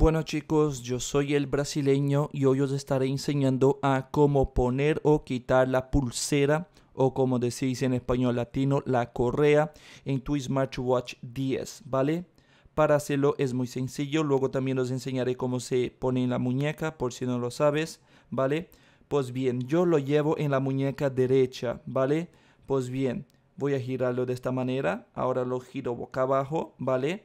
Bueno chicos, yo soy el brasileño y hoy os estaré enseñando a cómo poner o quitar la pulsera o como decís en español latino, la correa en tu smartwatch 10, ¿vale? Para hacerlo es muy sencillo, luego también os enseñaré cómo se pone en la muñeca por si no lo sabes, ¿vale? Pues bien, yo lo llevo en la muñeca derecha, ¿vale? Pues bien, voy a girarlo de esta manera, ahora lo giro boca abajo, ¿vale?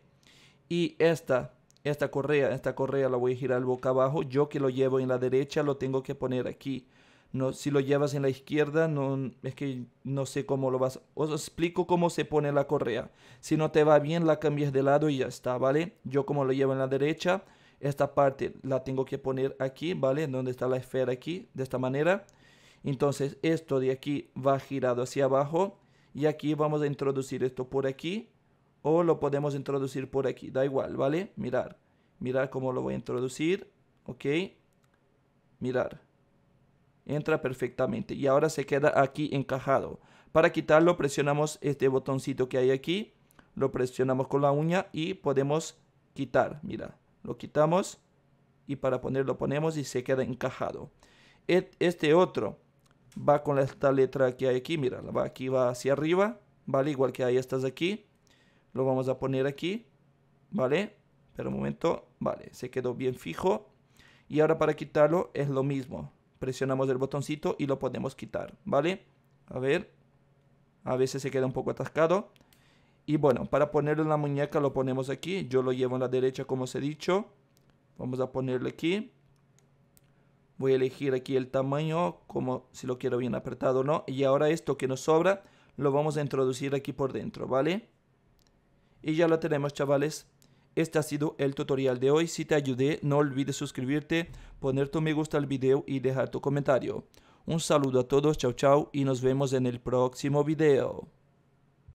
Y esta esta correa, esta correa la voy a girar boca abajo, yo que lo llevo en la derecha lo tengo que poner aquí. No, si lo llevas en la izquierda, no, es que no sé cómo lo vas. Os explico cómo se pone la correa. Si no te va bien, la cambias de lado y ya está, ¿vale? Yo como lo llevo en la derecha, esta parte la tengo que poner aquí, ¿vale? Donde está la esfera aquí, de esta manera. Entonces esto de aquí va girado hacia abajo y aquí vamos a introducir esto por aquí o lo podemos introducir por aquí, da igual, ¿vale? Mirar, mirar cómo lo voy a introducir, ok, mirar, entra perfectamente y ahora se queda aquí encajado. Para quitarlo presionamos este botoncito que hay aquí, lo presionamos con la uña y podemos quitar, mira, lo quitamos y para ponerlo ponemos y se queda encajado. Este otro va con esta letra que hay aquí, mira, va aquí va hacia arriba, ¿vale? Igual que hay estas aquí lo vamos a poner aquí, ¿vale? Pero un momento, vale, se quedó bien fijo. Y ahora para quitarlo es lo mismo. Presionamos el botoncito y lo podemos quitar, ¿vale? A ver, a veces se queda un poco atascado. Y bueno, para ponerlo en la muñeca lo ponemos aquí. Yo lo llevo en la derecha como os he dicho. Vamos a ponerlo aquí. Voy a elegir aquí el tamaño, como si lo quiero bien apretado o no. Y ahora esto que nos sobra lo vamos a introducir aquí por dentro, ¿vale? Y ya lo tenemos chavales. Este ha sido el tutorial de hoy. Si te ayudé, no olvides suscribirte, poner tu me gusta al video y dejar tu comentario. Un saludo a todos, chao chao y nos vemos en el próximo video.